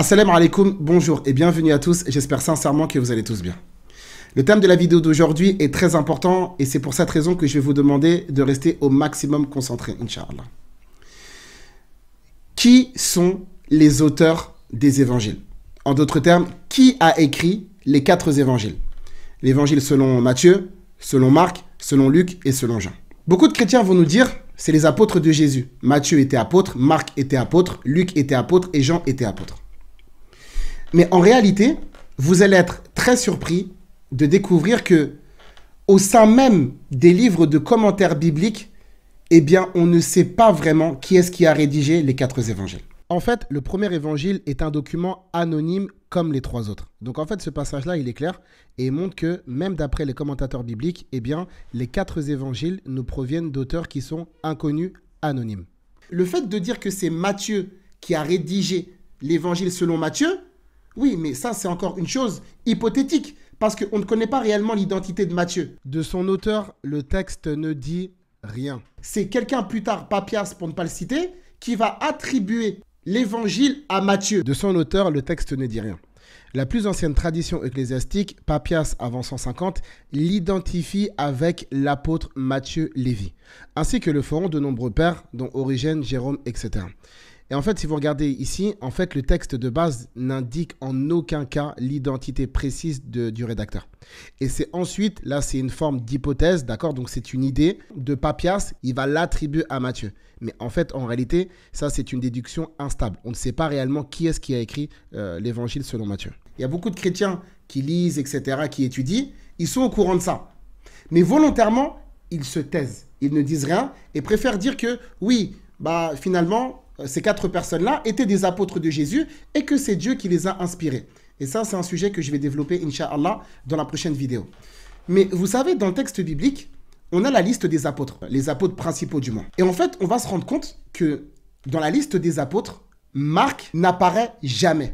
Assalamu alaikum, bonjour et bienvenue à tous, j'espère sincèrement que vous allez tous bien. Le thème de la vidéo d'aujourd'hui est très important et c'est pour cette raison que je vais vous demander de rester au maximum concentré, Inch'Allah. Qui sont les auteurs des évangiles En d'autres termes, qui a écrit les quatre évangiles L'évangile selon Matthieu, selon Marc, selon Luc et selon Jean. Beaucoup de chrétiens vont nous dire, c'est les apôtres de Jésus. Matthieu était apôtre, Marc était apôtre, Luc était apôtre et Jean était apôtre. Mais en réalité, vous allez être très surpris de découvrir que, au sein même des livres de commentaires bibliques, eh bien, on ne sait pas vraiment qui est-ce qui a rédigé les quatre évangiles. En fait, le premier évangile est un document anonyme comme les trois autres. Donc en fait, ce passage-là, il est clair et montre que même d'après les commentateurs bibliques, eh bien, les quatre évangiles nous proviennent d'auteurs qui sont inconnus, anonymes. Le fait de dire que c'est Matthieu qui a rédigé l'évangile selon Matthieu, oui, mais ça, c'est encore une chose hypothétique, parce qu'on ne connaît pas réellement l'identité de Matthieu. De son auteur, le texte ne dit rien. C'est quelqu'un plus tard, Papias pour ne pas le citer, qui va attribuer l'évangile à Matthieu. De son auteur, le texte ne dit rien. La plus ancienne tradition ecclésiastique, Papias avant 150, l'identifie avec l'apôtre Matthieu Lévi, ainsi que le feront de nombreux pères, dont Origène, Jérôme, etc. Et en fait, si vous regardez ici, en fait, le texte de base n'indique en aucun cas l'identité précise du rédacteur. Et c'est ensuite, là, c'est une forme d'hypothèse, d'accord Donc, c'est une idée de Papias, il va l'attribuer à Matthieu. Mais en fait, en réalité, ça, c'est une déduction instable. On ne sait pas réellement qui est-ce qui a écrit euh, l'évangile selon Matthieu. Il y a beaucoup de chrétiens qui lisent, etc., qui étudient, ils sont au courant de ça. Mais volontairement, ils se taisent, ils ne disent rien et préfèrent dire que oui, bah finalement, euh, ces quatre personnes-là étaient des apôtres de Jésus et que c'est Dieu qui les a inspirés. Et ça, c'est un sujet que je vais développer, Inch'Allah, dans la prochaine vidéo. Mais vous savez, dans le texte biblique, on a la liste des apôtres, les apôtres principaux du monde. Et en fait, on va se rendre compte que dans la liste des apôtres, Marc n'apparaît jamais.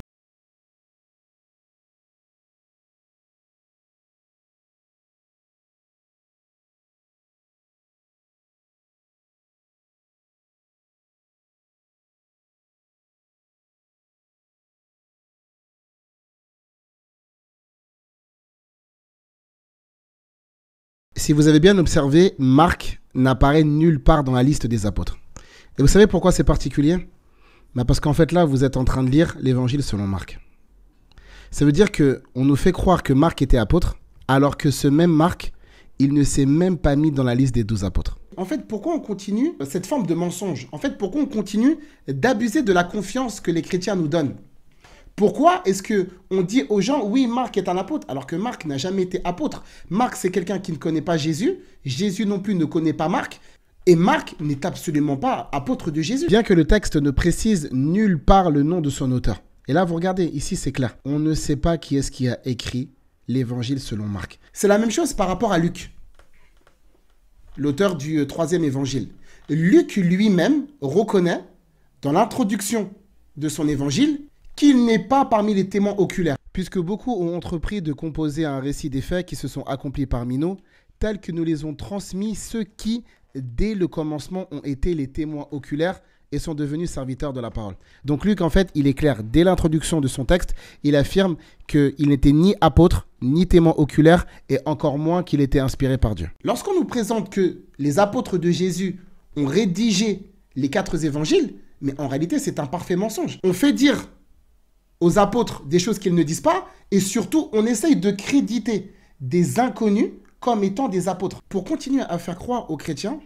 si vous avez bien observé, Marc n'apparaît nulle part dans la liste des apôtres. Et vous savez pourquoi c'est particulier bah, Parce qu'en fait là, vous êtes en train de lire l'évangile selon Marc. Ça veut dire qu'on nous fait croire que Marc était apôtre, alors que ce même Marc, il ne s'est même pas mis dans la liste des douze apôtres. En fait, pourquoi on continue cette forme de mensonge En fait, pourquoi on continue d'abuser de la confiance que les chrétiens nous donnent pourquoi est-ce que on dit aux gens oui Marc est un apôtre alors que Marc n'a jamais été apôtre Marc c'est quelqu'un qui ne connaît pas Jésus, Jésus non plus ne connaît pas Marc et Marc n'est absolument pas apôtre de Jésus. Bien que le texte ne précise nulle part le nom de son auteur. Et là vous regardez, ici c'est clair, on ne sait pas qui est-ce qui a écrit l'évangile selon Marc. C'est la même chose par rapport à Luc, l'auteur du euh, troisième évangile. Luc lui-même reconnaît dans l'introduction de son évangile qu'il n'est pas parmi les témoins oculaires. Puisque beaucoup ont entrepris de composer un récit des faits qui se sont accomplis parmi nous, tels que nous les ont transmis ceux qui, dès le commencement, ont été les témoins oculaires et sont devenus serviteurs de la parole. Donc Luc, en fait, il est clair, dès l'introduction de son texte, il affirme qu'il n'était ni apôtre, ni témoin oculaire, et encore moins qu'il était inspiré par Dieu. Lorsqu'on nous présente que les apôtres de Jésus ont rédigé les quatre évangiles, mais en réalité, c'est un parfait mensonge. On fait dire aux apôtres des choses qu'ils ne disent pas, et surtout, on essaye de créditer des inconnus comme étant des apôtres, pour continuer à faire croire aux chrétiens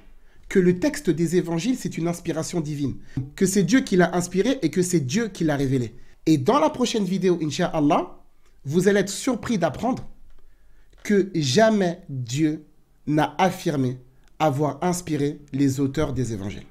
que le texte des évangiles, c'est une inspiration divine, que c'est Dieu qui l'a inspiré et que c'est Dieu qui l'a révélé. Et dans la prochaine vidéo, Inch'Allah, vous allez être surpris d'apprendre que jamais Dieu n'a affirmé avoir inspiré les auteurs des évangiles.